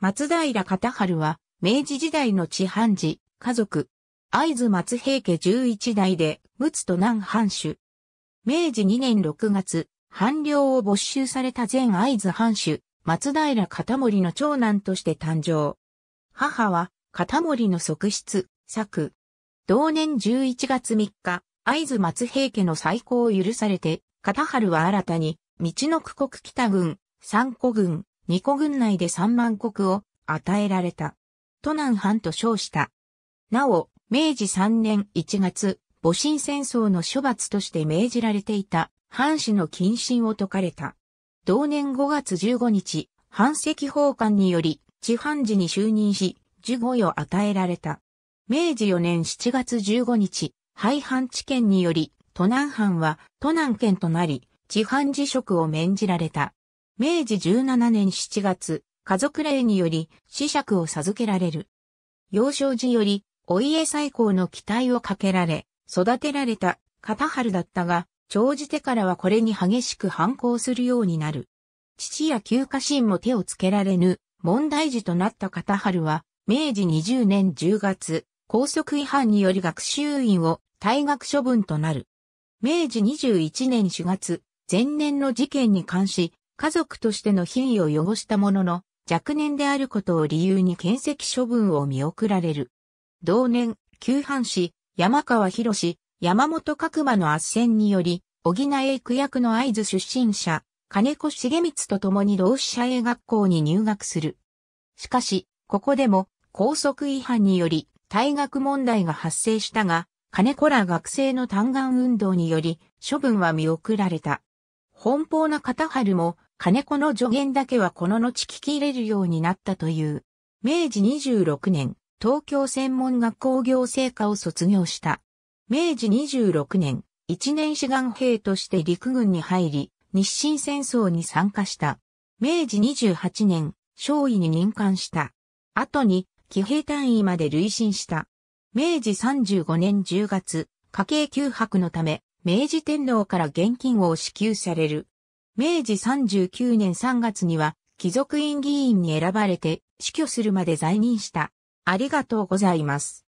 松平片春は、明治時代の地藩寺、家族、会津松平家十一代で、陸奥と南藩主。明治二年六月、藩領を没収された前会津藩主、松平片森の長男として誕生。母は、片森の側室、作。同年十一月三日、会津松平家の再興を許されて、片春は新たに、道の区国北軍、三古軍、ニ個軍内で3万国を与えられた。都南藩と称した。なお、明治3年1月、戊辰戦争の処罰として命じられていた、藩士の謹慎を解かれた。同年5月15日、藩籍奉還により、地藩時に就任し、事護与与えられた。明治4年7月15日、廃藩置県により、都南藩は都南県となり、地藩辞職を免じられた。明治17年7月、家族令により、死爵を授けられる。幼少時より、お家最高の期待をかけられ、育てられた、片春だったが、長じてからはこれに激しく反抗するようになる。父や休暇心も手をつけられぬ、問題児となった片春は、明治20年10月、高速違反により学習院を退学処分となる。明治21年4月、前年の事件に関し、家族としての品位を汚したものの、若年であることを理由に建設処分を見送られる。同年、旧藩士、山川博士、山本角馬の圧戦により、小木内区役の合図出身者、金子重光と共に同志社営学校に入学する。しかし、ここでも、高速違反により、退学問題が発生したが、金子ら学生の嘆願運動により、処分は見送られた。奔放な片春も、金子の助言だけはこの後聞き入れるようになったという。明治26年、東京専門学校行政科を卒業した。明治26年、一年志願兵として陸軍に入り、日清戦争に参加した。明治28年、少尉に任官した。後に、騎兵単位まで累進した。明治35年10月、家計休泊のため、明治天皇から現金を支給される。明治39年3月には、貴族院議員に選ばれて死去するまで在任した。ありがとうございます。